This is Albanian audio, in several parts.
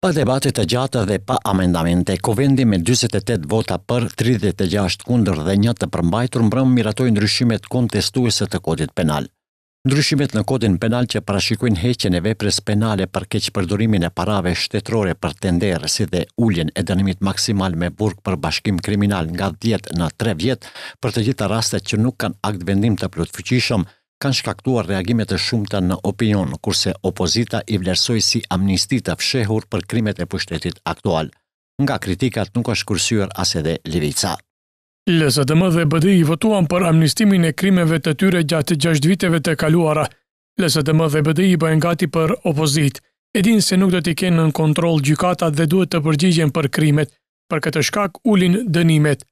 Pa debatet të gjata dhe pa amendamente, kovendi me 28 vota për 36 kunder dhe një të përmbajtur mbrëm miratoj ndryshimet kontestuese të kodit penal. Ndryshimet në kodin penal që parashikojnë heqen e vepres penale për keq përdurimin e parave shtetrore për tenderë si dhe ulljen e dënimit maksimal me burg për bashkim kriminal nga 10 në 3 vjetë për të gjitha rastet që nuk kanë akt vendim të plotfyqishëm, kanë shkaktuar reagimet të shumëta në opinion, kurse opozita i vlerësoj si amnisti të fshehur për krimet e pushtetit aktual. Nga kritikat nuk është kursyër as edhe Livica. LSDM dhe BD i votuan për amnistimin e krimeve të tyre gjatë 6 viteve të kaluara. LSDM dhe BD i bëhen gati për opozit. Edin se nuk do t'i kenë në kontrol gjykata dhe duhet të përgjigjen për krimet, për këtë shkak ulin dënimet.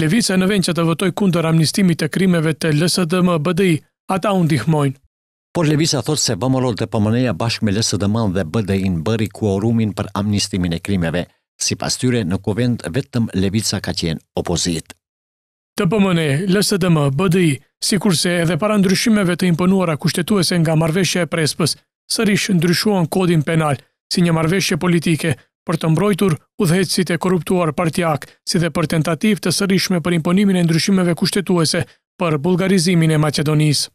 Levica në vend që të votoj kundër amnistimit të krimeve të LSDM BD ata u ndihmojnë. Por Levisa thot se vëmëllot të pëmëneja bashkë me lësë dhe BDI i në bëri kuorumin për amnistimin e krimeve. Si pas tyre, në kuvend vetëm Levisa ka qenë opozit. Të pëmëne, lësë dëmë, i, si kurse edhe para ndryshimeve të imponuara kushtetuese nga marveshje e prespës, sërish ndryshuan kodin penal si një marveshje politike për të mbrojtur udhëhecit e korruptuar partiak, si dhe për tentativë të sërishme për imponimin e ndryshimeve kushtetuese për bulgarizimin e Macedonisë.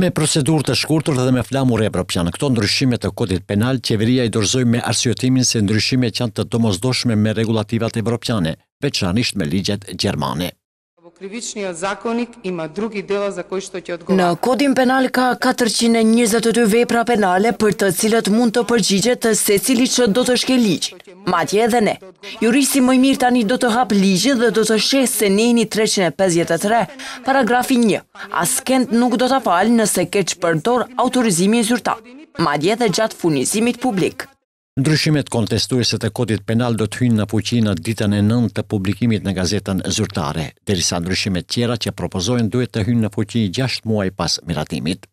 Me procedur të shkurtur dhe me flamur e Evropian, këto ndryshime të kodit penal, qeveria i dorzoj me arsiotimin se ndryshime që janë të domozdoshme me regulativat Evropiane, veçanisht me ligjet Gjermane. Në kodin penal ka 422 vepra penale për të cilët mund të përgjigjet të se cili që do të shke ligjë. Ma tje edhe ne, juristi mëj mirë tani do të hapë ligjë dhe do të shes se njëni 353, paragrafi një, a skend nuk do të falë nëse keqë përdor autorizimi e zyrta. Ma tje edhe gjatë funizimit publikë. Ndryshimet kontestuese të kodit penal do të hynë në fuqi në ditën e nëntë të publikimit në gazetën zyrtare, derisa ndryshimet tjera që propozojnë duhet të hynë në fuqi 6 muaj pas miratimit.